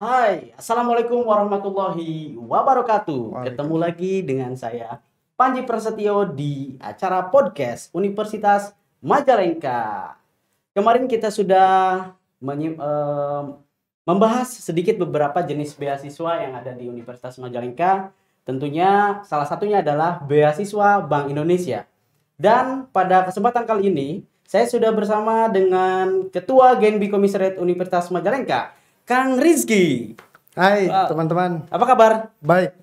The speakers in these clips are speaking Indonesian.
Hai, Assalamualaikum warahmatullahi wabarakatuh. Ketemu lagi dengan saya, Panji Prasetyo di acara podcast Universitas Majalengka. Kemarin kita sudah menye- uh, membahas sedikit beberapa jenis beasiswa yang ada di Universitas Majalengka. Tentunya salah satunya adalah beasiswa Bank Indonesia. Dan pada kesempatan kali ini, saya sudah bersama dengan Ketua Genbi Komisariat Universitas Majalengka, Kang Rizky. Hai teman-teman. Apa kabar? Baik.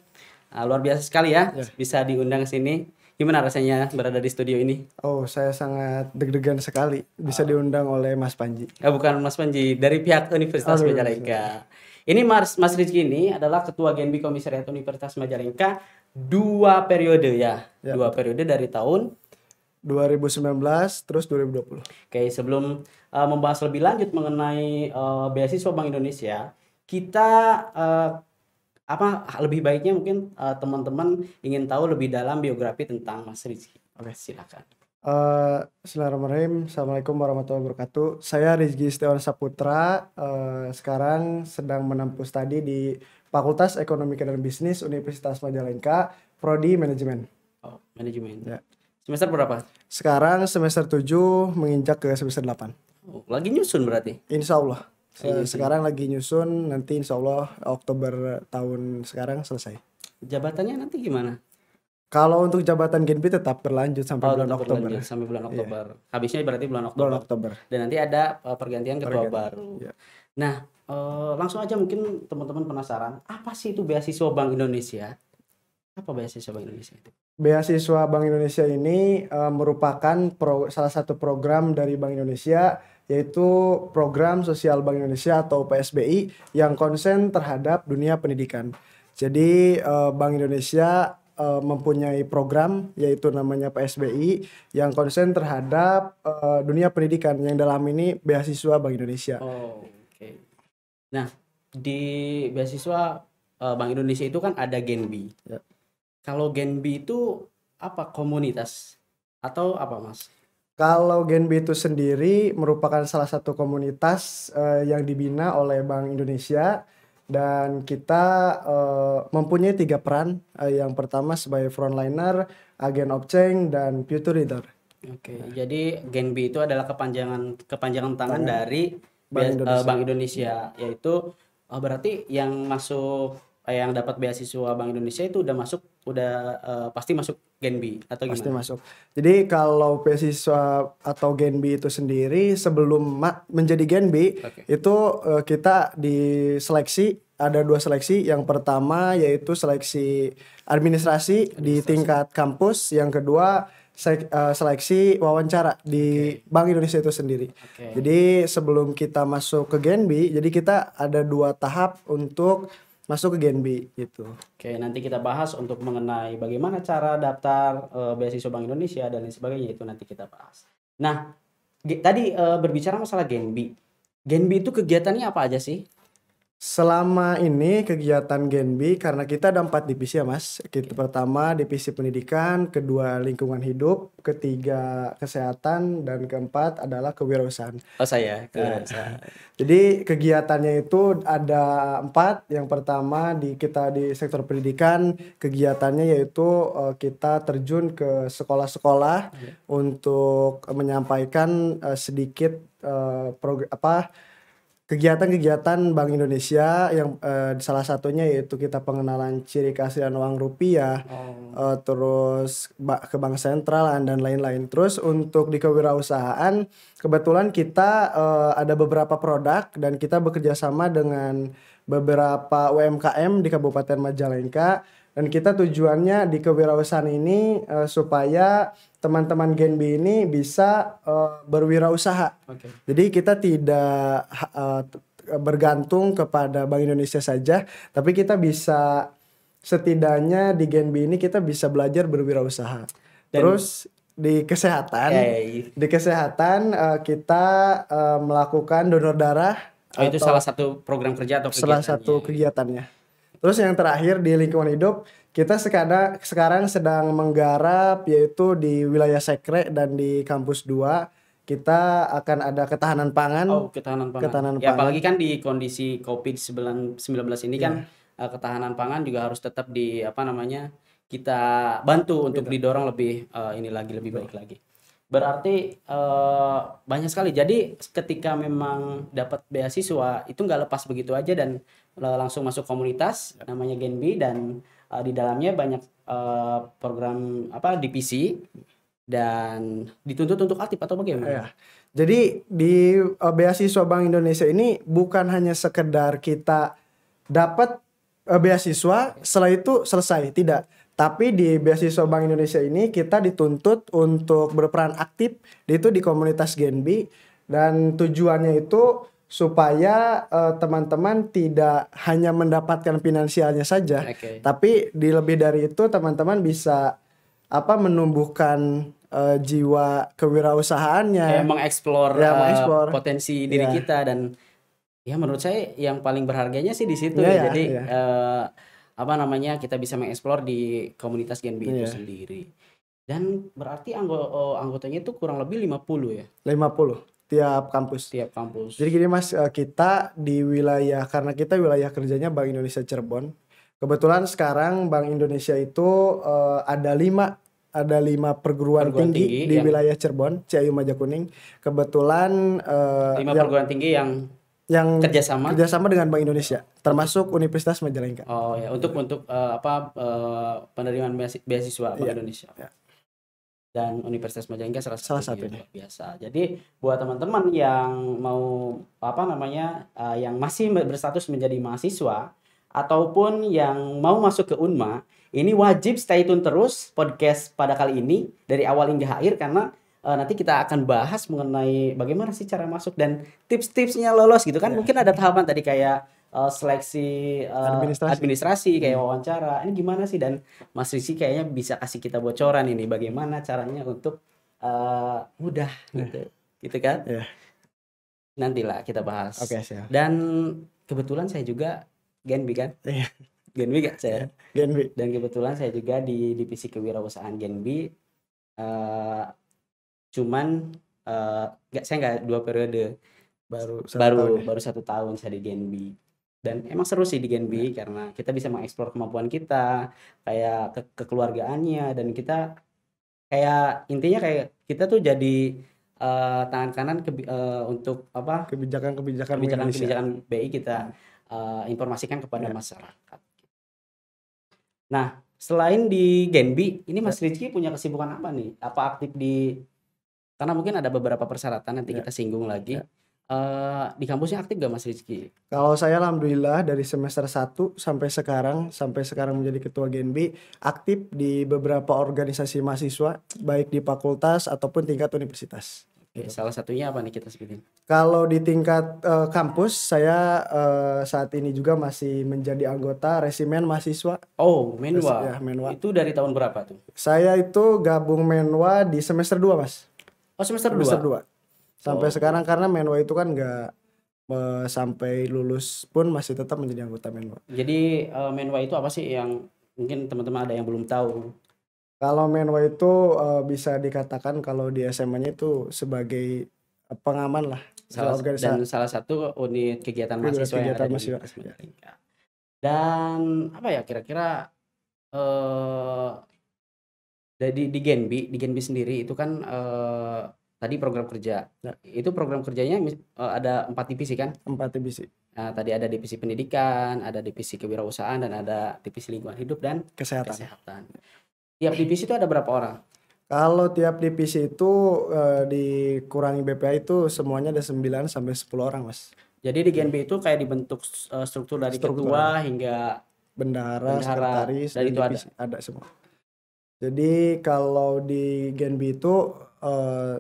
Nah, luar biasa sekali ya, ya. bisa diundang ke sini. Gimana rasanya berada di studio ini? Oh, saya sangat deg-degan sekali bisa oh. diundang oleh Mas Panji. Eh, bukan Mas Panji, dari pihak Universitas Majalengka. Ini Mas Mas Rizky ini adalah Ketua Genbi Komisariat Universitas Majalengka dua periode ya, ya dua betul. periode dari tahun 2019 terus 2020. Oke, sebelum uh, membahas lebih lanjut mengenai uh, beasiswa Bank Indonesia, kita uh, apa lebih baiknya mungkin teman-teman uh, ingin tahu lebih dalam biografi tentang Mas Rizky. Oke, silakan. Uh, Assalamualaikum, Assalamualaikum warahmatullahi wabarakatuh. Saya Rizky Setiawan Saputra. Uh, sekarang sedang menempuh studi di Fakultas Ekonomi dan Bisnis Universitas Majalengka, Prodi Manajemen. Oh, Manajemen. Ya. Semester berapa? Sekarang semester 7 menginjak ke semester 8. lagi nyusun berarti? Insya Allah. Insya. Iya. Sekarang lagi nyusun, nanti insya Allah Oktober tahun sekarang selesai. Jabatannya nanti gimana? Kalau untuk jabatan Genpi tetap berlanjut sampai oh, bulan Oktober. Berlanjut, sampai bulan iya. Oktober. Yeah. Habisnya berarti bulan Oktober. Bulan Oktober. Dan nanti ada eh, pergantian ketua pergantian. baru. Yeah. Nah, uh, langsung aja mungkin teman-teman penasaran, apa sih itu beasiswa Bank Indonesia? apa beasiswa Bank Indonesia itu? Beasiswa Bank Indonesia ini uh, merupakan pro, salah satu program dari Bank Indonesia yaitu program Sosial Bank Indonesia atau PSBI yang konsen terhadap dunia pendidikan. Jadi uh, Bank Indonesia uh, mempunyai program yaitu namanya PSBI yang konsen terhadap uh, dunia pendidikan yang dalam ini beasiswa Bank Indonesia. Oh, oke. Okay. Nah, di beasiswa Bank Indonesia itu kan ada Genbi. Ya. Kalau Gen B itu apa komunitas atau apa Mas? Kalau Gen B itu sendiri merupakan salah satu komunitas uh, yang dibina oleh Bank Indonesia dan kita uh, mempunyai tiga peran. Uh, yang pertama sebagai frontliner, agen of change, dan future leader. Oke, nah. jadi Gen B itu adalah kepanjangan kepanjangan tangan Tangan. dari Bank Indonesia, Bank Indonesia yaitu oh, berarti yang masuk Eh, yang dapat beasiswa Bank Indonesia itu udah masuk udah uh, pasti masuk Genbi atau gimana? Pasti masuk. Jadi kalau beasiswa atau Genbi itu sendiri sebelum menjadi Genbi okay. itu uh, kita diseleksi ada dua seleksi. Yang pertama yaitu seleksi administrasi, administrasi. di tingkat kampus, yang kedua seleksi wawancara di okay. Bank Indonesia itu sendiri. Okay. Jadi sebelum kita masuk ke Genbi jadi kita ada dua tahap untuk masuk ke Gen B gitu. Oke, nanti kita bahas untuk mengenai bagaimana cara daftar e, beasiswa Bank Indonesia dan lain sebagainya itu nanti kita bahas. Nah, tadi e, berbicara masalah Gen B. Gen B itu kegiatannya apa aja sih? Selama ini kegiatan Genbi karena kita ada empat divisi ya Mas. Kita gitu, pertama divisi pendidikan, kedua lingkungan hidup, ketiga kesehatan dan keempat adalah kewirausahaan. Oh saya nah, kewirausahaan. jadi kegiatannya itu ada empat. Yang pertama di kita di sektor pendidikan kegiatannya yaitu eh, kita terjun ke sekolah-sekolah okay. Iya. untuk menyampaikan eh, sedikit uh, apa kegiatan-kegiatan Bank Indonesia yang uh, salah satunya yaitu kita pengenalan ciri khas dan uang rupiah oh. uh, terus ke bank sentral dan lain-lain terus untuk di kewirausahaan kebetulan kita uh, ada beberapa produk dan kita bekerja sama dengan beberapa UMKM di Kabupaten Majalengka dan kita tujuannya di kewirausahaan ini uh, supaya teman-teman Gen B ini bisa uh, berwirausaha. Okay. Jadi kita tidak uh, bergantung kepada Bank Indonesia saja, tapi kita bisa setidaknya di Gen B ini kita bisa belajar berwirausaha. Dan, Terus di kesehatan, okay. Ya, ya, ya. di kesehatan uh, kita uh, melakukan donor darah. Oh itu salah satu program kerja atau kegiatannya. Salah satu kegiatannya. Terus yang terakhir di lingkungan hidup kita sekarang sekarang sedang menggarap yaitu di wilayah Sekre dan di kampus 2 kita akan ada ketahanan pangan. Oh, ketahanan pangan. Ketahanan pangan. ya, pangan. apalagi kan di kondisi Covid-19 ini yeah. kan iya. eh, ketahanan pangan juga harus tetap di apa namanya? kita bantu untuk Betul. Iya. didorong lebih uh, ini lagi lebih Betul. baik lagi. Berarti uh, banyak sekali. Jadi ketika memang dapat beasiswa itu nggak lepas begitu aja dan langsung masuk komunitas iya. namanya Genbi dan uh, di dalamnya banyak uh, program apa DPC dan dituntut untuk aktif atau bagaimana? Ya. Jadi di uh, beasiswa Bank Indonesia ini bukan hanya sekedar kita dapat uh, beasiswa setelah itu selesai, tidak. Tapi di beasiswa Bank Indonesia ini kita dituntut untuk berperan aktif itu di komunitas Genbi dan tujuannya itu supaya eh, teman-teman uh, tidak hanya mendapatkan finansialnya saja, okay. tapi di lebih dari itu teman-teman bisa apa menumbuhkan uh, jiwa kewirausahaannya, ya, mengeksplor ya, uh, potensi diri ya. kita dan ya menurut saya yang paling berharganya sih di situ ya, ya. ya jadi ya. Uh, apa namanya kita bisa mengeksplor di komunitas Genbi ya. itu iya. sendiri dan berarti anggota oh, anggotanya itu kurang lebih 50 ya 50 tiap kampus. Tiap kampus. Jadi gini Mas, eh, kita di wilayah karena kita wilayah kerjanya Bank Indonesia Cirebon. Kebetulan sekarang Bank Indonesia itu uh, ada lima ada lima perguruan, perguruan tinggi, tinggi di yang... wilayah Cirebon, Ciayu Majakuning. Kebetulan uh, lima yang, perguruan tinggi yang yang kerjasama kerjasama dengan Bank Indonesia, termasuk Universitas Majalengka. Oh ya, untuk untuk uh, apa uh, penerimaan beasiswa Bank ya, Indonesia. Ya dan Universitas Majalengka salah, satu yang luar biasa. Jadi buat teman-teman yang mau apa namanya uh, yang masih berstatus menjadi mahasiswa ataupun yang mau masuk ke Unma, ini wajib stay tune terus podcast pada kali ini dari awal hingga akhir karena uh, nanti kita akan bahas mengenai bagaimana sih cara masuk dan tips-tipsnya lolos gitu kan. Ya. Mungkin ada tahapan tadi kayak uh, seleksi uh, administrasi. administrasi kayak hmm. wawancara ini gimana sih dan Mas Rizky kayaknya bisa kasih kita bocoran ini bagaimana caranya untuk uh, mudah eh. gitu yeah. gitu kan yeah. nantilah kita bahas okay, dan kebetulan saya juga Genbi kan yeah. Genbi kan saya Genbi dan kebetulan saya juga di divisi kewirausahaan Genbi uh, cuman uh, gak, saya nggak dua periode baru satu baru tahun ya? baru satu tahun saya di Genbi dan emang seru sih di Gen B karena kita bisa mengeksplor kemampuan kita kayak ke kekeluargaannya dan kita kayak intinya kayak kita tuh jadi uh, tangan kanan ke, uh, eh, untuk apa kebijakan-kebijakan kebijakan-kebijakan BI kita uh, informasikan kepada ya. masyarakat. Nah, selain di Gen B, ini Mas ya. Rizky punya kesibukan apa nih? Apa aktif di karena mungkin ada beberapa persyaratan nanti ya. kita singgung lagi. Ya. Eh, di kampusnya aktif gak Mas Rizky? Kalau saya alhamdulillah dari semester 1 sampai sekarang sampai sekarang menjadi ketua Genbi aktif di beberapa organisasi mahasiswa baik di fakultas ataupun tingkat universitas. Oke, salah satunya apa nih kita sebutin? Kalau di tingkat uh, kampus saya uh, saat ini juga masih menjadi anggota resimen mahasiswa. Oh, Menwa. Ya, Menwa. Itu dari tahun berapa tuh? Saya itu gabung Menwa di semester 2, Mas. Oh, semester 2. Semester 2 sampai oh. sekarang karena Menwa itu kan nggak uh, sampai lulus pun masih tetap menjadi anggota Menwa. Jadi uh, Menwa itu apa sih yang mungkin teman-teman ada yang belum tahu? Kalau Menwa itu uh, bisa dikatakan kalau di SMA-nya itu sebagai pengaman lah. Salah, dan salah satu unit kegiatan mahasiswa kegiatan yang ada mahasiswa. di ya. Dan apa ya kira-kira jadi -kira, uh, di Genbi, di Genbi sendiri itu kan uh, tadi program kerja. Ya. Itu program kerjanya e, ada empat divisi kan? Empat divisi. Nah, tadi ada divisi pendidikan, ada divisi kewirausahaan, dan ada divisi lingkungan hidup dan kesehatan. kesehatan. Tiap divisi itu ada berapa orang? Kalau tiap divisi itu eh, dikurangi BPA itu semuanya ada 9 sampai 10 orang, Mas. Jadi di GNB itu kayak dibentuk e, struktur dari struktur. ketua hingga bendahara, bendahara sekretaris, dan itu ada. ada semua. Jadi kalau di GNB itu eh,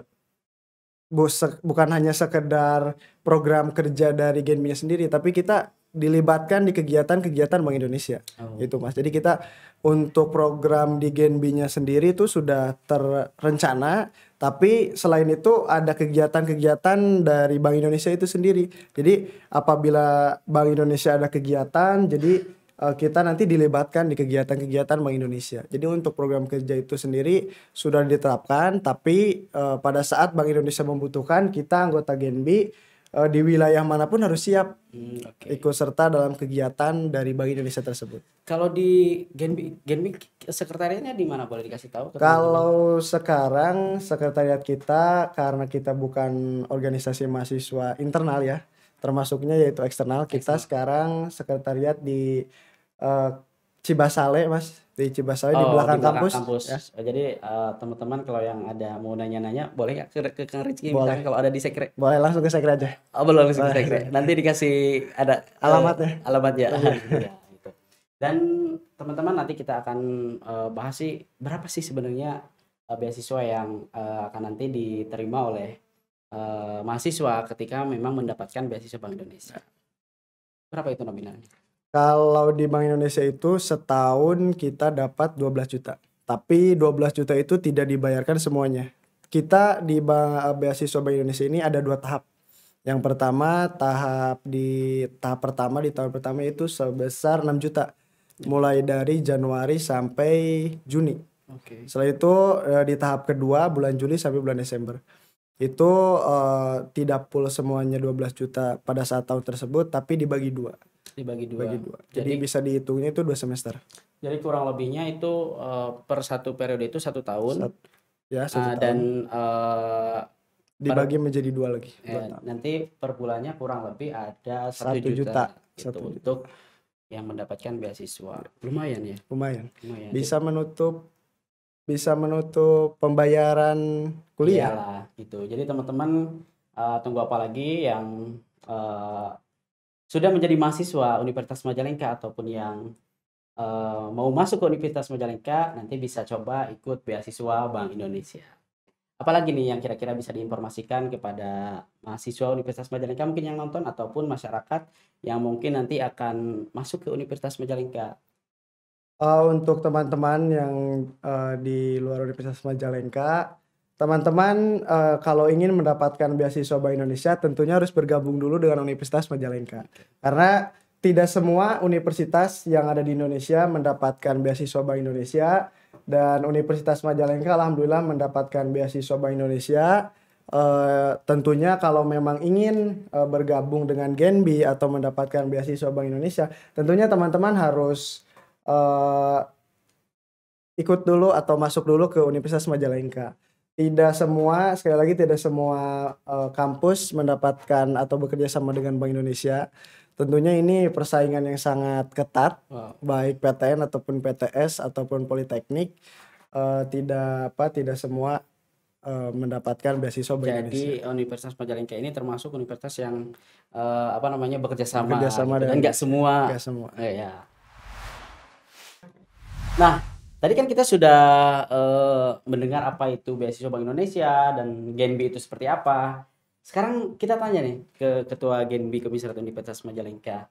bukan hanya sekedar program kerja dari Genminya sendiri tapi kita dilibatkan di kegiatan-kegiatan Bank Indonesia. Oh. Itu Mas. Jadi kita untuk program di Genbinya sendiri itu sudah terrencana, tapi selain itu ada kegiatan-kegiatan dari Bank Indonesia itu sendiri. Jadi apabila Bank Indonesia ada kegiatan, jadi Eh, kita nanti dilibatkan di kegiatan-kegiatan Bank Indonesia. Jadi untuk program kerja itu sendiri sudah diterapkan, tapi uh, pada saat Bank Indonesia membutuhkan kita anggota Genbi uh, eh, di wilayah manapun harus siap hmm, okay. ikut serta dalam kegiatan dari Bank Indonesia tersebut. Kalau di Genbi, Genbi sekretariatnya di mana boleh dikasih tahu? Kalau teman -teman? sekarang sekretariat kita karena kita bukan organisasi mahasiswa internal ya, termasuknya yaitu eksternal, kita eksternal. sekarang sekretariat di Eh, Cibasale mas di Cibasale oh, di belakang, di kampus. kampus. Ya. Eh, jadi uh, teman-teman kalau yang ada mau nanya-nanya boleh ya ke, ke Kang Rizky boleh. kalau ada di sekret Boleh langsung ke sekret aja. Oh boleh langsung boleh. ke sekre. Nanti dikasih ada alamatnya. Uh, alamat ya, Dan teman-teman nanti kita akan uh, bahas sih berapa sih sebenarnya uh, beasiswa yang uh, akan nanti diterima oleh uh, mahasiswa ketika memang mendapatkan beasiswa Bank Indonesia. Berapa itu nominalnya? Kalau di Bank Indonesia itu setahun kita dapat 12 juta. Tapi 12 juta itu tidak dibayarkan semuanya. Kita di Bank eh, beasiswa Bank Indonesia ini ada dua tahap. Yang pertama tahap di tahap pertama di tahun pertama itu sebesar 6 juta. Mulai dari Januari sampai Juni. Okay. Setelah itu eh, di tahap kedua bulan Juli sampai bulan Desember. Itu uh, tidak full semuanya 12 juta pada saat tahun tersebut tapi dibagi dua dibagi dua. Bagi dua. Jadi, Jadi bisa dihitungnya itu dua semester. Jadi kurang lebihnya itu uh, per satu periode itu satu tahun. Sat, ya satu uh, tahun. Dan uh, dibagi per, menjadi dua lagi. Eh, nanti per bulannya kurang lebih ada satu juta, juta. Gitu, juta. untuk yang mendapatkan beasiswa. Lumayan ya. Lumayan. Lumayan. Bisa menutup bisa menutup pembayaran kuliah. Iyalah, gitu. Jadi teman-teman uh, tunggu apa lagi yang uh, sudah menjadi mahasiswa Universitas Majalengka ataupun yang uh, mau masuk ke Universitas Majalengka nanti bisa coba ikut beasiswa Bank Indonesia. Apalagi nih yang kira-kira bisa diinformasikan kepada mahasiswa Universitas Majalengka mungkin yang nonton ataupun masyarakat yang mungkin nanti akan masuk ke Universitas Majalengka. Uh, untuk teman-teman yang uh, di luar Universitas Majalengka, Teman-teman uh, kalau ingin mendapatkan beasiswa Bank Indonesia tentunya harus bergabung dulu dengan Universitas Majalengka. Karena tidak semua universitas yang ada di Indonesia mendapatkan beasiswa Bank Indonesia dan Universitas Majalengka alhamdulillah mendapatkan beasiswa Bank Indonesia. Uh, tentunya kalau memang ingin uh, bergabung dengan Genbi atau mendapatkan beasiswa Bank Indonesia, tentunya teman-teman harus uh, ikut dulu atau masuk dulu ke Universitas Majalengka tidak semua sekali lagi tidak semua uh, kampus mendapatkan atau bekerja sama dengan Bank Indonesia. Tentunya ini persaingan yang sangat ketat, wow. baik PTN ataupun PTS ataupun Politeknik uh, tidak apa tidak semua uh, mendapatkan beasiswa Bank Jadi Universitas Majalengka ini termasuk universitas yang uh, apa namanya bekerja sama, dan gitu nggak semua. Gak semua. Eh, ya. Nah, Tadi kan kita sudah uh, mendengar apa itu beasiswa Bank Indonesia dan Genbi itu seperti apa. Sekarang kita tanya nih ke Ketua Genbi Komisariat Universitas Majalengka.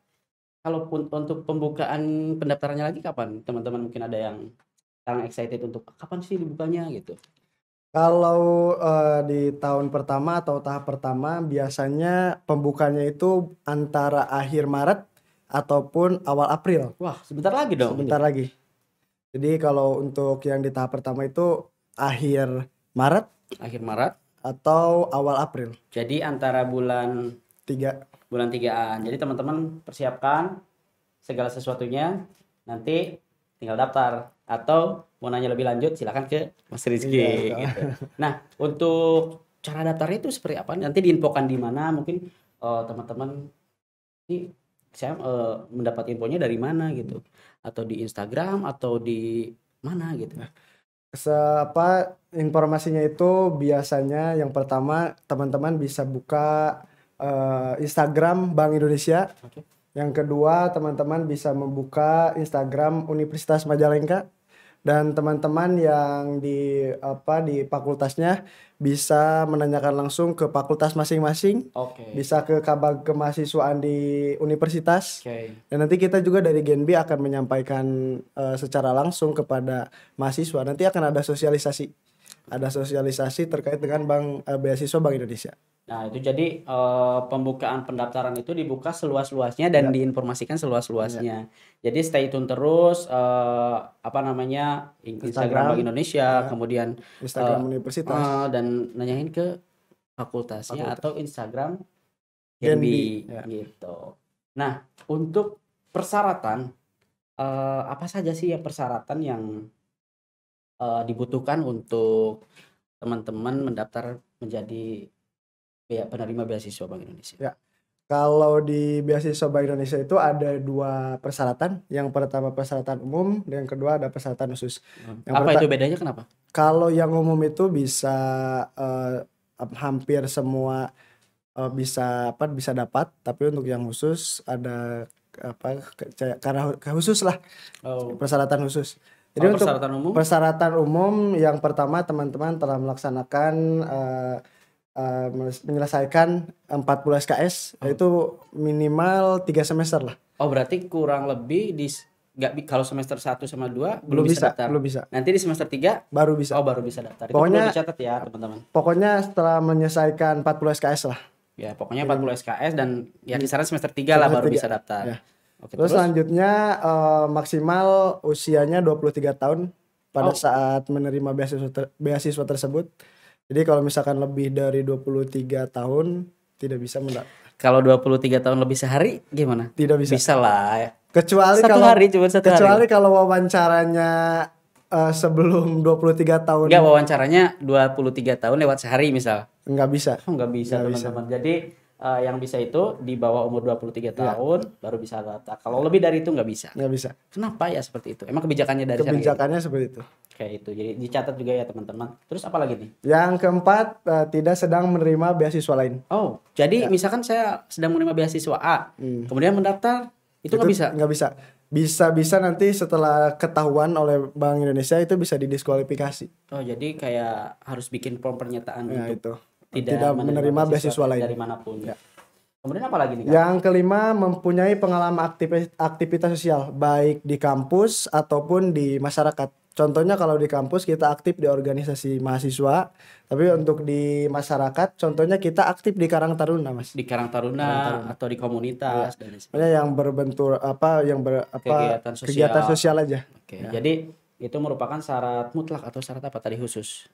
Kalau untuk pembukaan pendaftarannya lagi kapan? Teman-teman mungkin ada yang sekarang excited untuk ah, kapan sih dibukanya gitu. Kalau uh, di tahun pertama atau tahap pertama biasanya pembukanya itu antara akhir Maret ataupun awal April. Wah, sebentar lagi dong. Sebentar ini. lagi jadi kalau untuk yang di tahap pertama itu akhir Maret, akhir Maret atau awal April. Jadi antara bulan tiga bulan tigaan. Jadi teman-teman persiapkan segala sesuatunya nanti tinggal daftar atau mau nanya lebih lanjut silahkan ke Mas Rizky. Iya, gitu. Nah untuk cara daftar itu seperti apa? Nanti diinfokan di mana? Mungkin eh, teman-teman oh, ini saya uh, mendapat infonya dari mana gitu atau di Instagram atau di mana gitu nah, apa informasinya itu biasanya yang pertama teman-teman bisa buka uh, Instagram Bank Indonesia okay. yang kedua teman-teman bisa membuka Instagram Universitas Majalengka dan teman-teman yang di apa di fakultasnya bisa menanyakan langsung ke fakultas masing-masing. Okay. Bisa ke kabag kemahasiswaan di universitas. Okay. Dan nanti kita juga dari Genbi akan menyampaikan uh, secara langsung kepada mahasiswa. Nanti akan ada sosialisasi ada sosialisasi terkait dengan bank uh, beasiswa Bank Indonesia. Nah, itu jadi uh, pembukaan pendaftaran itu dibuka seluas-luasnya dan ya. diinformasikan seluas-luasnya. Ya. Jadi stay tune terus uh, apa namanya Instagram, Instagram Bank Indonesia, ya. kemudian Instagram uh, Universitas uh, dan nanyain ke fakultasnya Fakultas. atau Instagram Genbi ya. gitu. Nah, untuk persyaratan uh, apa saja sih ya persyaratan yang uh, dibutuhkan untuk teman-teman mendaftar menjadi ya, penerima beasiswa Bank Indonesia. Ya. Kalau di beasiswa Bank Indonesia itu ada dua persyaratan. Yang pertama persyaratan umum, dan yang kedua ada persyaratan khusus. Hmm. Yang Apa itu bedanya kenapa? Kalau yang umum itu bisa uh, hampir semua eh, bisa apa bisa dapat, tapi untuk yang khusus ada apa karena khusus lah. Oh. Persyaratan khusus. Jadi untuk persyaratan untuk umum? persyaratan umum yang pertama teman-teman telah melaksanakan uh, uh, menyelesaikan 40 SKS oh. yaitu minimal 3 semester lah. Oh, berarti kurang lebih di nggak kalau semester 1 sama 2 belum, belum bisa, bisa daftar. Belum bisa. Nanti di semester 3 baru bisa. Oh, baru bisa daftar. Pokoknya Itu dicatat ya, teman-teman. Pokoknya setelah menyelesaikan 40 SKS lah. Ya, pokoknya 40 SKS dan ya kisaran semester 3 semester lah baru 3. bisa daftar. Ya. Oke, terus, terus selanjutnya uh, maksimal usianya 23 tahun pada oh. saat menerima beasiswa ter beasiswa tersebut. Jadi kalau misalkan lebih dari 23 tahun tidak bisa mendapat. Kalau 23 tahun lebih sehari gimana? Tidak bisa. Bisa lah. Ya. Kecuali satu kalau hari cuma satu kecuali hari. kalau wawancaranya uh, sebelum 23 tahun. Enggak wawancaranya 23 tahun lewat sehari misal. Enggak bisa. Oh, enggak bisa teman-teman. Jadi uh, yang bisa itu di bawah umur 23 iya. tahun ya. baru bisa rata. Kalau lebih dari itu nggak bisa. Nggak bisa. Kenapa ya seperti itu? Emang kebijakannya dari Kebijakannya gitu? seperti itu. Kayak itu. Jadi dicatat juga ya teman-teman. Terus apa lagi nih? Yang keempat uh, tidak sedang menerima beasiswa lain. Oh, jadi ya. misalkan saya sedang menerima beasiswa A, hmm. kemudian mendaftar itu nggak bisa. Nggak bisa. Bisa-bisa nanti setelah ketahuan oleh Bank Indonesia itu bisa didiskualifikasi. Oh, jadi kayak harus bikin form pernyataan ya, untuk itu tidak, tidak menerima, menerima beasiswa lain dari manapun. Ya. Kemudian apa lagi nih? Yang kelima mempunyai pengalaman aktivitas, aktivitas sosial baik di kampus ataupun di masyarakat. Contohnya kalau di kampus kita aktif di organisasi mahasiswa, tapi untuk di masyarakat contohnya kita aktif di Karang Taruna, Mas. Di Karang Taruna, Karang Taruna. atau di komunitas ya. yang berbentur apa yang ber apa kegiatan sosial, kegiatan sosial aja. Oke. Ya. Jadi itu merupakan syarat mutlak atau syarat apa tadi khusus?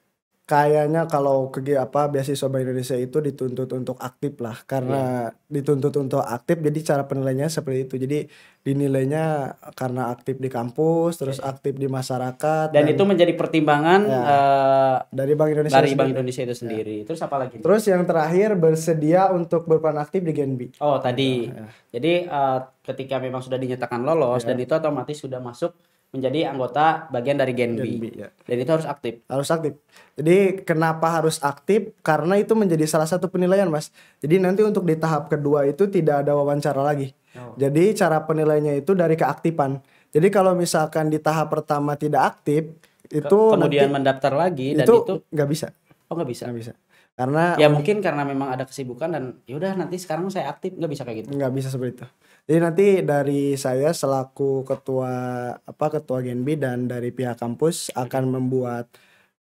kayaknya kalau ke apa beasiswa Bank Indonesia itu dituntut untuk aktif lah karena yeah. dituntut untuk aktif jadi cara penilainya seperti itu jadi dinilainya karena aktif di kampus terus yeah. aktif di masyarakat dan, dan itu menjadi pertimbangan yeah. Ya. uh, dari Bank Indonesia dari Bank Indonesia itu sendiri yeah. terus apa lagi terus yang terakhir bersedia untuk berperan aktif di Genbi oh tadi yeah. Ya. jadi uh, ketika memang sudah dinyatakan lolos yeah. dan itu otomatis sudah masuk menjadi anggota bagian dari Gen, Gen B. B ya. Dan itu harus aktif. Harus aktif. Jadi kenapa harus aktif? Karena itu menjadi salah satu penilaian, Mas. Jadi nanti untuk di tahap kedua itu tidak ada wawancara lagi. Oh. Jadi cara penilainya itu dari keaktifan. Jadi kalau misalkan di tahap pertama tidak aktif, itu Ke kemudian nanti, mendaftar lagi dan itu nggak bisa. Oh nggak bisa. Nggak bisa karena ya mungkin karena memang ada kesibukan dan yaudah nanti sekarang saya aktif nggak bisa kayak gitu nggak bisa seperti itu jadi nanti dari saya selaku ketua apa ketua Genbi dan dari pihak kampus akan membuat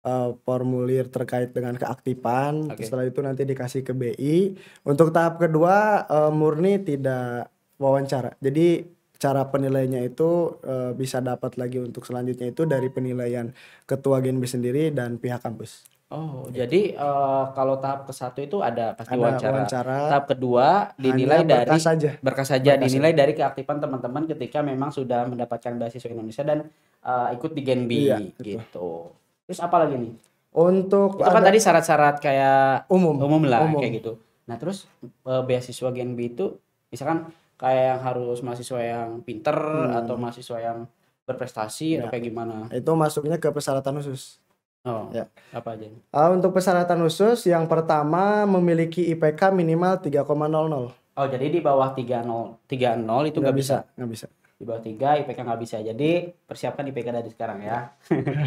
uh, formulir terkait dengan keaktifan. Okay. Setelah itu nanti dikasih ke BI. Untuk tahap kedua uh, murni tidak wawancara. Jadi cara penilaiannya itu uh, bisa dapat lagi untuk selanjutnya itu dari penilaian ketua Genbi sendiri dan pihak kampus. Oh, gitu. jadi uh, kalau tahap ke satu itu ada pasti ada wawancara. wawancara. Tahap kedua dinilai berkas dari saja. berkas saja berkas dinilai saja. dari keaktifan teman-teman ketika memang sudah mendapatkan beasiswa Indonesia dan uh, ikut di Gen B iya, gitu. gitu. Terus apa lagi nih? Untuk itu kan tadi syarat-syarat kayak umum umum lah umum. kayak gitu. Nah, terus uh, beasiswa Gen B itu misalkan kayak yang harus mahasiswa yang pinter hmm. atau mahasiswa yang berprestasi ya. atau iya. kayak gimana? Itu masuknya ke persyaratan khusus. Oh, ya. apa aja? Uh, untuk persyaratan khusus, yang pertama memiliki IPK minimal 3,00. Oh, jadi di bawah 3,0 3,0 itu nggak bisa? Nggak bisa. Di bawah 3 IPK nggak bisa. Jadi persiapkan IPK dari sekarang ya.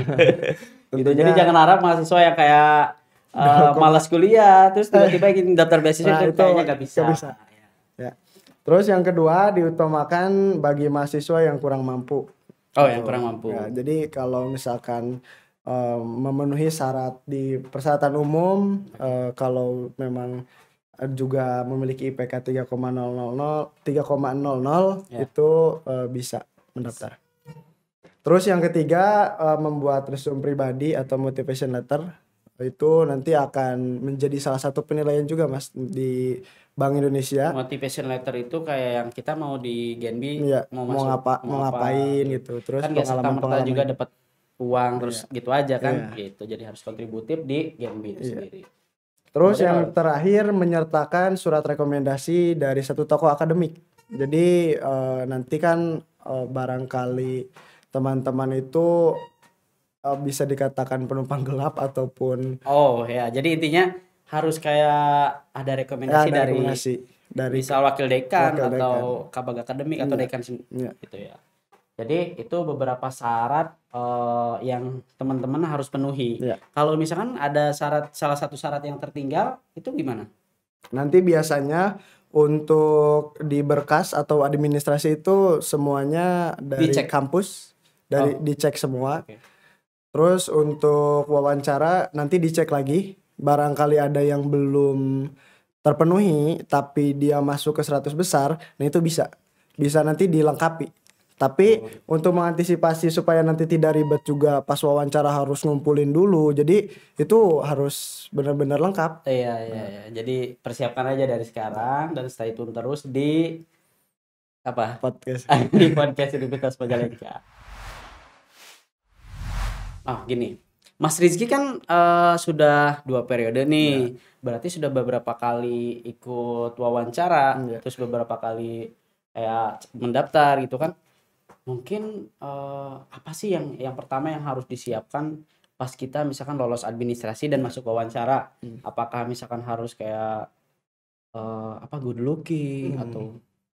gitu. Jadi jangan harap mahasiswa yang kayak uh, malas kuliah, terus tiba-tiba ingin daftar beasiswa nah, itu kayaknya nggak bisa. Gak bisa. Ya. Terus yang kedua diutamakan bagi mahasiswa yang kurang mampu. Oh, yang kurang mampu. Ya, jadi kalau misalkan uh, memenuhi syarat di persyaratan umum uh, kalau memang juga memiliki IPK 3,000 3,00 yeah. itu uh, bisa mendaftar. Terus yang ketiga uh, membuat resume pribadi atau motivation letter itu nanti akan menjadi salah satu penilaian juga Mas di Bank Indonesia. Motivation letter itu kayak yang kita mau di Genbi iya, mau, mau ngapa mau ngapain, ngapain gitu. Terus kan pengalaman, -pengalaman juga dapat uang terus yeah. gitu aja kan yeah. gitu jadi harus kontributif di game itu yeah. sendiri terus Mereka yang kalau, terakhir menyertakan surat rekomendasi dari satu toko akademik jadi uh, nanti kan uh, barangkali teman-teman itu uh, bisa dikatakan penumpang gelap ataupun oh ya jadi intinya harus kayak ada rekomendasi, ya, ada rekomendasi dari, dari misal wakil dekan wakil atau dekan. kabag akademik atau iya. dekan ya. gitu ya jadi itu beberapa syarat uh, yang teman-teman harus penuhi. Ya. Kalau misalkan ada syarat salah satu syarat yang tertinggal itu gimana? Nanti biasanya untuk di berkas atau administrasi itu semuanya dari dicek. kampus dari oh. dicek semua. Okay. Terus untuk wawancara nanti dicek lagi barangkali ada yang belum terpenuhi tapi dia masuk ke 100 besar, nah itu bisa bisa nanti dilengkapi tapi oh. Gitu. untuk mengantisipasi supaya nanti tidak ribet juga pas wawancara harus ngumpulin dulu. Jadi itu harus benar-benar lengkap. Iya iya iya. Jadi persiapkan aja dari sekarang dan stay tune terus di apa? Podcast. di podcast Universitas Majalengka. Ah, gini. Mas Rizky kan uh, sudah dua periode nih. Ya. Berarti sudah beberapa kali ikut wawancara, ya. terus beberapa kali kayak mendaftar gitu kan mungkin uh, apa sih yang yang pertama yang harus disiapkan pas kita misalkan lolos administrasi dan masuk wawancara hmm. apakah misalkan harus kayak uh, apa good looking hmm. atau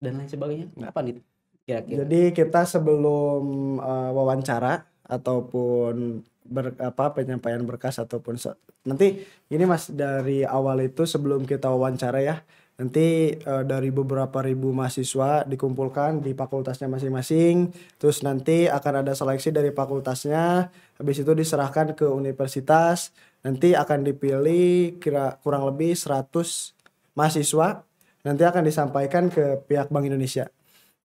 dan lain sebagainya nah. apa nih kira-kira jadi kita sebelum uh, wawancara ataupun ber, apa penyampaian berkas ataupun nanti ini mas dari awal itu sebelum kita wawancara ya Nanti uh, dari beberapa ribu mahasiswa dikumpulkan di fakultasnya masing-masing. Terus nanti akan ada seleksi dari fakultasnya. Habis itu diserahkan ke universitas. Nanti akan dipilih kira kurang lebih 100 mahasiswa. Nanti akan disampaikan ke pihak Bank Indonesia.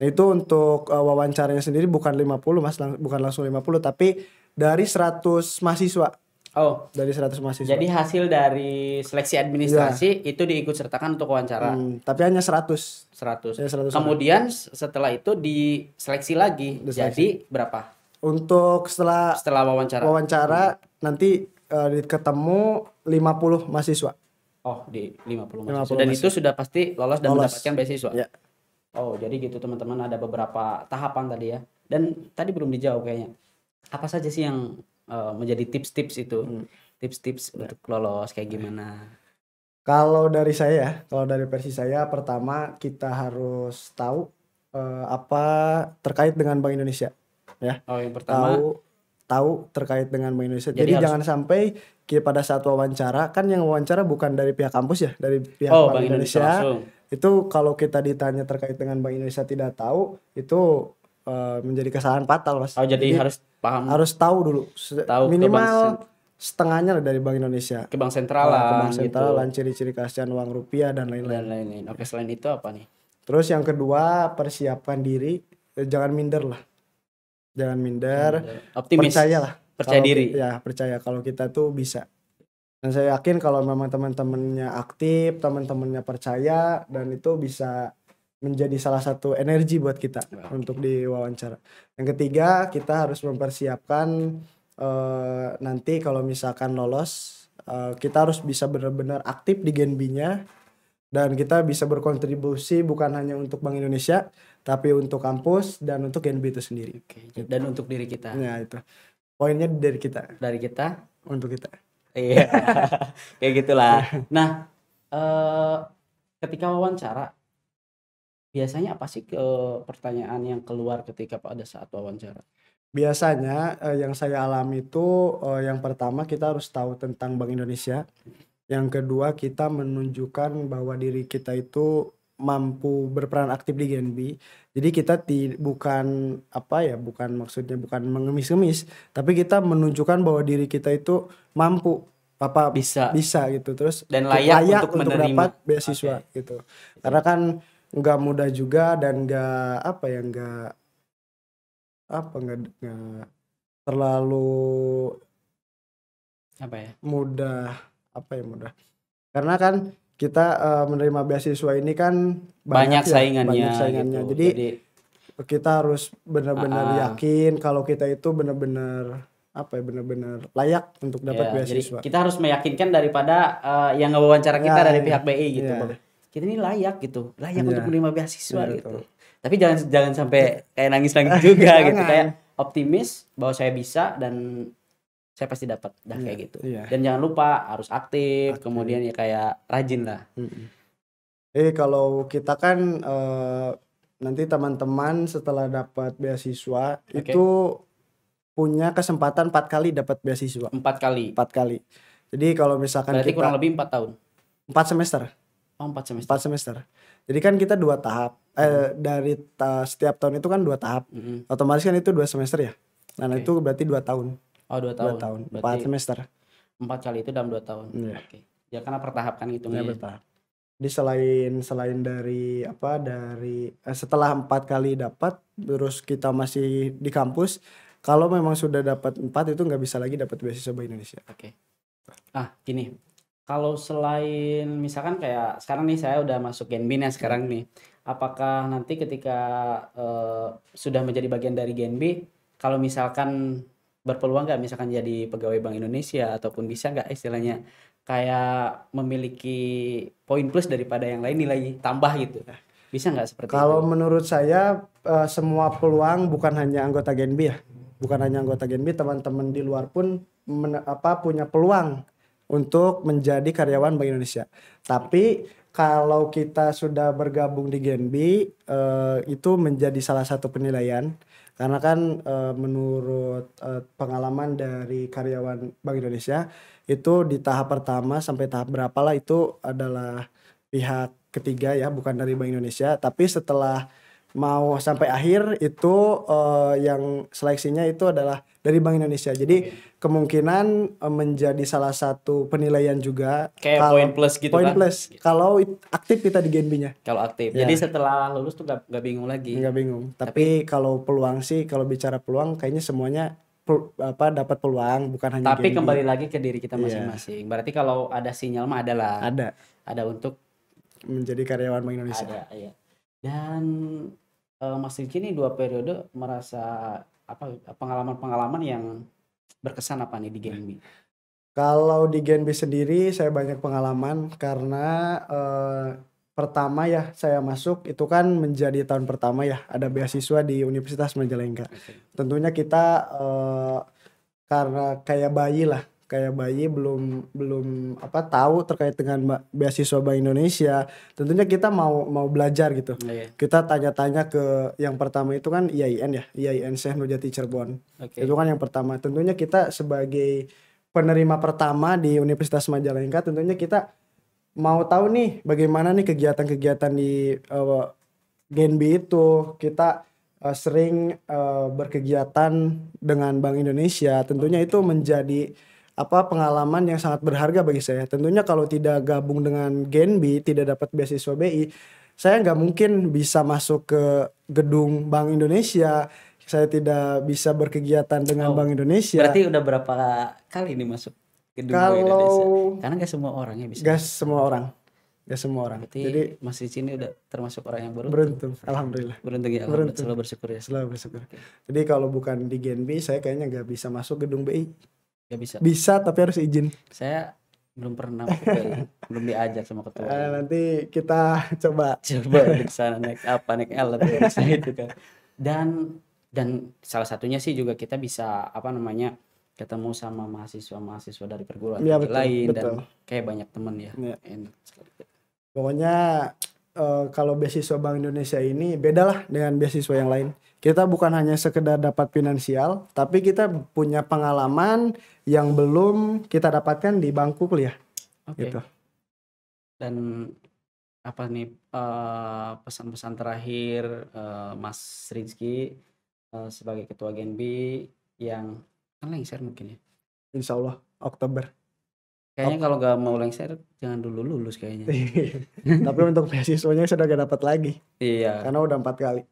Nah, itu untuk uh, wawancaranya sendiri bukan 50 Mas, lang bukan langsung 50 tapi dari 100 mahasiswa Oh, dari 100 mahasiswa. Jadi hasil dari seleksi administrasi ya. itu diikut sertakan untuk wawancara. Hmm, tapi hanya 100. 100. Ya, 100 Kemudian setelah itu diseleksi lagi. Diseleksi. Jadi berapa? Untuk setelah setelah wawancara. Wawancara hmm. nanti uh, ketemu 50 mahasiswa. Oh, di 50 mahasiswa. 50 dan mahasiswa. itu sudah pasti lolos dan lolos. mendapatkan beasiswa. Ya. Oh, jadi gitu teman-teman ada beberapa tahapan tadi ya. Dan tadi belum dijawab kayaknya. Apa saja sih yang Eh, menjadi tips-tips itu hmm. tips-tips hmm. untuk lolos kayak gimana kalau dari saya ya, kalau dari versi saya pertama kita harus tahu uh, apa terkait dengan Bank Indonesia ya oh yang pertama tahu tahu terkait dengan Bank Indonesia jadi, jadi harus... jangan sampai kita pada saat wawancara kan yang wawancara bukan dari pihak kampus ya dari pihak oh, Bank, Bank Indonesia, Indonesia itu kalau kita ditanya terkait dengan Bank Indonesia tidak tahu itu Eh, menjadi kesalahan fatal mas. Oh jadi, jadi harus paham. Harus tahu dulu. Tahu minimal setengahnya dari Bank Indonesia. Ke bank sentral ah, lah. Ke bank sentral gitu. ciri-ciri kasihan uang rupiah dan lain-lain. lain-lain. Oke, selain itu apa nih? Terus yang kedua, persiapan diri, eh, jangan minder lah. Jangan minder. minder. Optimis. lah, Percaya kalau, diri. Ya, percaya kalau kita tuh bisa. Dan saya yakin kalau memang teman-temannya aktif, teman-temannya percaya dan itu bisa menjadi salah satu energi buat kita nah. untuk diwawancara. Yang ketiga, kita harus mempersiapkan uh, nanti kalau misalkan lolos, uh, kita harus bisa benar-benar aktif di Gen B-nya dan kita bisa berkontribusi bukan hanya untuk Bank Indonesia, tapi untuk kampus dan untuk Gen B itu sendiri. Oke, gitu. dan untuk diri kita. Ya, itu. Poinnya dari kita. Dari kita untuk kita. Iya. Kayak gitulah. Nah, uh, ketika wawancara biasanya apa sih ke pertanyaan yang keluar ketika pada saat wawancara? Biasanya eh, yang saya alami itu eh, yang pertama kita harus tahu tentang Bank Indonesia. Yang kedua kita menunjukkan bahwa diri kita itu mampu berperan aktif di GNB. Jadi kita ti bukan apa ya, bukan maksudnya bukan mengemis-ngemis, tapi kita menunjukkan bahwa diri kita itu mampu apa bisa bisa gitu terus dan layak, layak untuk, untuk mendapat beasiswa okay. gitu. Karena kan nggak mudah juga dan nggak apa ya nggak apa nggak terlalu apa ya mudah apa ya mudah karena kan kita uh, menerima beasiswa ini kan banyak, banyak ya, saingannya banyak saingannya gitu. jadi, jadi kita harus benar-benar uh, yakin kalau kita itu benar-benar apa ya benar-benar layak untuk dapat yeah, beasiswa. Jadi kita harus meyakinkan daripada uh, yang ngewawancara kita yeah, dari yeah, pihak BI gitu. Yeah kita ini layak gitu layak yeah. untuk iya. menerima beasiswa yeah, gitu betul. tapi jangan jangan sampai kayak nangis nangis juga gitu kayak optimis bahwa saya bisa dan saya pasti dapat dah yeah, kayak gitu yeah. dan jangan lupa harus aktif, aktif. kemudian ya kayak rajin lah mm -hmm. eh kalau kita kan uh, nanti teman-teman setelah dapat beasiswa okay. itu punya kesempatan empat kali dapat beasiswa empat kali empat kali jadi kalau misalkan berarti kita, kurang lebih empat tahun empat semester Oh, 4 semester. 4 semester. Jadi kan kita dua tahap. Eh hmm. dari ta setiap tahun itu kan dua tahap. Hmm. Otomatis kan itu dua semester ya. Nah, nah okay. itu berarti dua tahun. Oh, dua tahun. Dua tahun. Berarti 4 semester. Empat kali itu dalam dua tahun. Hmm. Oke. Okay. Ya karena pertahap kan gitu iya, Ya, bertahap. Jadi selain selain dari apa dari eh, setelah empat kali dapat terus kita masih di kampus kalau memang sudah dapat empat itu nggak bisa lagi dapat beasiswa Indonesia. Oke. Okay. Ah, gini, kalau selain misalkan kayak sekarang nih saya udah masuk Genbin nih sekarang nih. Apakah nanti ketika uh, sudah menjadi bagian dari Genbi, kalau misalkan berpeluang nggak misalkan jadi pegawai Bank Indonesia ataupun bisa nggak istilahnya kayak memiliki poin plus daripada yang lain nilai tambah gitu? Bisa nggak seperti Kalau itu? menurut saya eh, semua peluang bukan hanya anggota Genbi ya, bukan hanya anggota Genbi, teman-teman di luar pun apa punya peluang untuk menjadi karyawan Bank Indonesia. Tapi kalau kita sudah bergabung di Genbi uh, eh, itu menjadi salah satu penilaian karena kan uh, menurut uh, pengalaman dari karyawan Bank Indonesia itu di tahap pertama sampai tahap berapa lah itu adalah pihak ketiga ya bukan dari Bank Indonesia tapi setelah mau sampai akhir itu uh, yang seleksinya itu adalah dari Bank Indonesia. Jadi okay. kemungkinan uh, menjadi salah satu penilaian juga kayak poin plus gitu point kan. Poin plus kalau aktif kita di GNB-nya. Kalau aktif. Ya. Jadi setelah lulus tuh gak, gak bingung lagi. Gak bingung. Tapi, Tapi kalau peluang sih kalau bicara peluang kayaknya semuanya apa dapat peluang bukan hanya Tapi GNB. kembali lagi ke diri kita iya. masing-masing. Yeah. Berarti kalau ada sinyal mah ada lah. Ada. Ada untuk menjadi karyawan Bank Indonesia. Ada, iya. Dan uh, Mas Riki ini dua periode merasa apa pengalaman-pengalaman yang berkesan apa nih di Genbi? Kalau di Genbi sendiri saya banyak pengalaman karena eh, pertama ya saya masuk itu kan menjadi tahun pertama ya ada beasiswa di Universitas Majalengka. Tentunya kita eh, karena kayak bayi lah kayak bayi belum belum apa tahu terkait dengan beasiswa Bank Indonesia tentunya kita mau mau belajar gitu yeah. kita tanya-tanya ke yang pertama itu kan IAIN ya IAIN Syekh Nurjati Cirebon okay. itu kan yang pertama tentunya kita sebagai penerima pertama di Universitas Majalengka tentunya kita mau tahu nih bagaimana nih kegiatan-kegiatan di uh, eh, Genbi itu kita uh, sering uh, berkegiatan dengan Bank Indonesia tentunya itu menjadi apa pengalaman yang sangat berharga bagi saya. Tentunya kalau tidak gabung dengan Genbi, tidak dapat beasiswa BI, saya nggak mungkin bisa masuk ke gedung Bank Indonesia. Saya tidak bisa berkegiatan dengan oh, Bank Indonesia. Berarti udah berapa kali ini masuk gedung kalau, Bank Indonesia? Karena nggak semua orang ya bisa. Nggak semua orang. Gak semua orang. Berarti Jadi masih di ini udah termasuk orang yang beruntung. Beruntung, alhamdulillah. Beruntung ya, alhamdulillah. Beruntung. selalu bersyukur ya. Selalu bersyukur. Okay. Jadi kalau bukan di Genbi, saya kayaknya nggak bisa masuk gedung BI. Gak bisa. Bisa tapi harus izin. Saya belum pernah belum diajak sama ketua. Eh, nanti kita coba coba ke sana naik apa naik L atau gitu kan. Dan dan salah satunya sih juga kita bisa apa namanya ketemu sama mahasiswa-mahasiswa dari perguruan ya, betul, lain betul. dan kayak banyak temen ya. ya. Enak Pokoknya uh, kalau beasiswa Bank Indonesia ini bedalah dengan beasiswa yang lain kita bukan hanya sekedar dapat finansial, tapi kita punya pengalaman yang belum kita dapatkan di bangku kuliah. Okay. Gitu. Dan apa nih eh, pesan-pesan uh, terakhir uh, Mas Rizky uh, sebagai ketua GNB yang kan lengser mungkin ya? Insya Allah Oktober. Kayaknya kalau gak mau lengser jangan dulu lulus kayaknya. Tapi untuk beasiswanya sudah gak dapat lagi. Iya. Karena udah empat kali.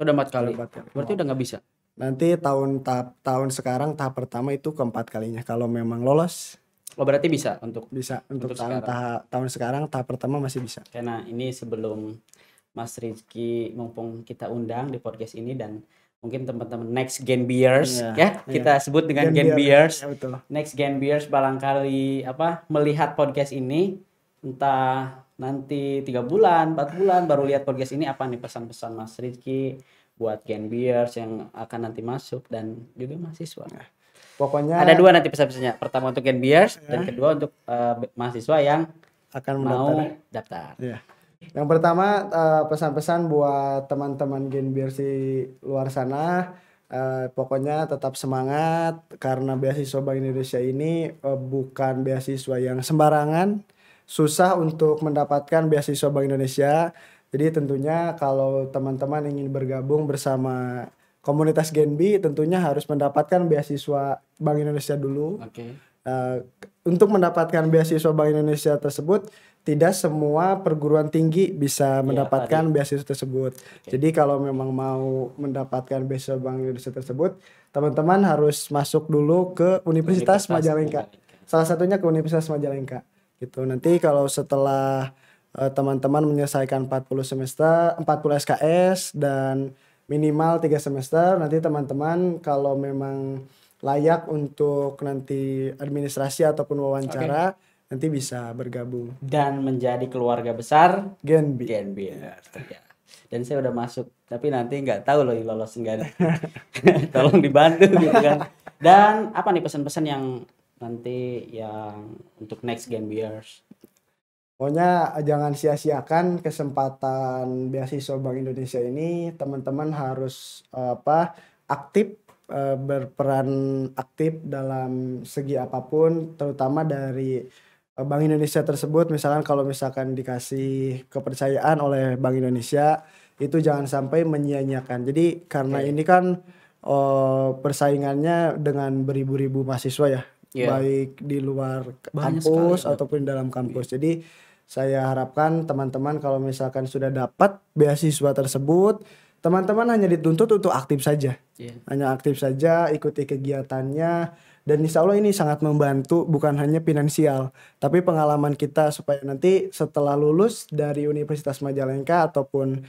Udah empat kali. kali. Berarti udah nggak bisa. Nanti tahun tahap tahun sekarang tahap pertama itu keempat kalinya kalau memang lolos. Oh berarti bisa untuk bisa untuk, untuk tahun sekarang. tahap tahun sekarang tahap pertama masih bisa. Karena ini sebelum Mas Rizky mumpung kita undang di podcast ini dan mungkin teman-teman next gen beers yeah, ya yeah. kita sebut dengan gen, gen beers, beers. Ya, next gen beers barangkali apa melihat podcast ini entah nanti tiga bulan, empat bulan baru lihat podcast ini apa nih pesan-pesan Mas Rizky buat Gen Beers yang akan nanti masuk dan juga mahasiswa. Nah, pokoknya ada dua nanti pesan-pesannya. Pertama untuk Gen Beers ya. dan kedua untuk uh, mahasiswa yang akan mau ya? daftar. Ya. Yang pertama eh, pesan-pesan uh, buat teman-teman Gen Beers di luar sana Uh, pokoknya tetap semangat karena beasiswa Bank Indonesia ini uh, bukan beasiswa yang sembarangan susah untuk mendapatkan beasiswa Bank Indonesia. Jadi tentunya kalau teman-teman ingin bergabung bersama komunitas Genbi tentunya harus mendapatkan beasiswa Bank Indonesia dulu. Oke. Okay. Uh, eh, untuk mendapatkan beasiswa Bank Indonesia tersebut tidak semua perguruan tinggi bisa iya, mendapatkan ya, beasiswa tersebut. Okay. Jadi kalau memang mau mendapatkan beasiswa Bank Indonesia tersebut, teman-teman harus masuk dulu ke Universitas, Universitas Majalengka. Salah satunya ke Universitas Majalengka gitu nanti kalau setelah eh, teman-teman uh, menyelesaikan 40 semester 40 SKS dan minimal 3 semester nanti teman-teman kalau memang layak untuk nanti administrasi ataupun wawancara okay. nanti bisa bergabung dan menjadi keluarga besar Genbi Genbi ya. Iya. dan saya udah masuk tapi nanti nggak tahu loh lolos enggak tolong dibantu gitu kan dan apa nih pesan-pesan yang nanti yang untuk next game years pokoknya jangan sia-siakan kesempatan beasiswa Bank Indonesia ini teman-teman harus apa aktif eh, berperan aktif dalam segi apapun terutama dari eh, Bank Indonesia tersebut misalkan kalau misalkan dikasih kepercayaan oleh Bank Indonesia itu jangan sampai menyia-nyiakan jadi karena okay. ini kan oh, persaingannya dengan beribu-ribu mahasiswa ya yeah. baik di luar Banyak kampus sekali, ataupun dalam kampus. Yeah. Jadi saya harapkan teman-teman kalau misalkan sudah dapat beasiswa tersebut, teman-teman hanya dituntut untuk aktif saja. Yeah. Hanya aktif saja, ikuti kegiatannya dan insya Allah ini sangat membantu bukan hanya finansial, tapi pengalaman kita supaya nanti setelah lulus dari Universitas Majalengka ataupun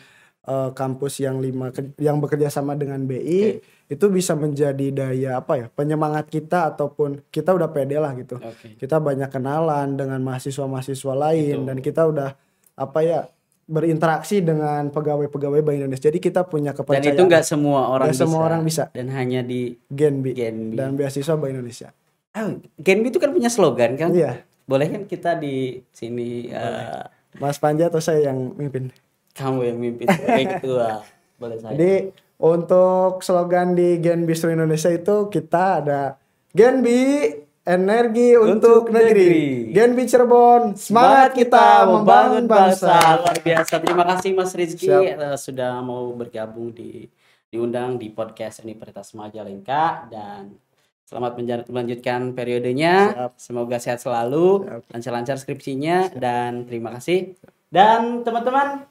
uh, kampus yang lima yang bekerja sama dengan BI okay itu bisa menjadi daya apa ya penyemangat kita ataupun kita udah pede lah gitu okay. kita banyak kenalan dengan mahasiswa-mahasiswa lain itu. dan kita udah apa ya berinteraksi dengan pegawai-pegawai Bank Indonesia. Jadi kita punya kepercayaan. Dan itu nggak semua orang gak bisa. semua orang bisa. Dan hanya di Genbi, Gen dan beasiswa Bank Indonesia. Oh, ah, Genbi itu kan punya slogan kan? Iya. Boleh kan kita di sini uh... Mas Panja atau saya yang mimpin? Kamu yang mimpin sebagai ketua. Ah. Boleh saya. Jadi untuk slogan di Gen Bistro Indonesia itu kita ada Gen B energi untuk, untuk negeri. negeri. Gen B Cirebon, semangat kita membangun bangsa. Luar biasa. Terima kasih Mas Rizky Siap. Eh, sudah mau bergabung di diundang di podcast Universitas Majalengka dan selamat melanjutkan periodenya. Siap. Semoga sehat selalu, lancar-lancar skripsinya Siap. dan terima kasih. Dan teman-teman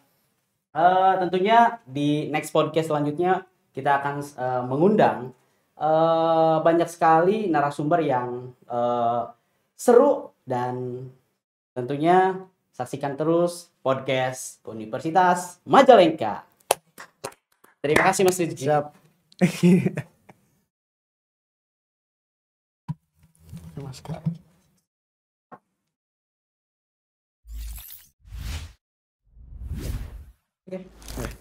Uh, tentunya di next podcast selanjutnya kita akan uh, mengundang uh, banyak sekali narasumber yang uh, seru dan tentunya saksikan terus podcast Universitas Majalengka. Terima kasih Mas Rizky. Siap. Terima kasih. Bien.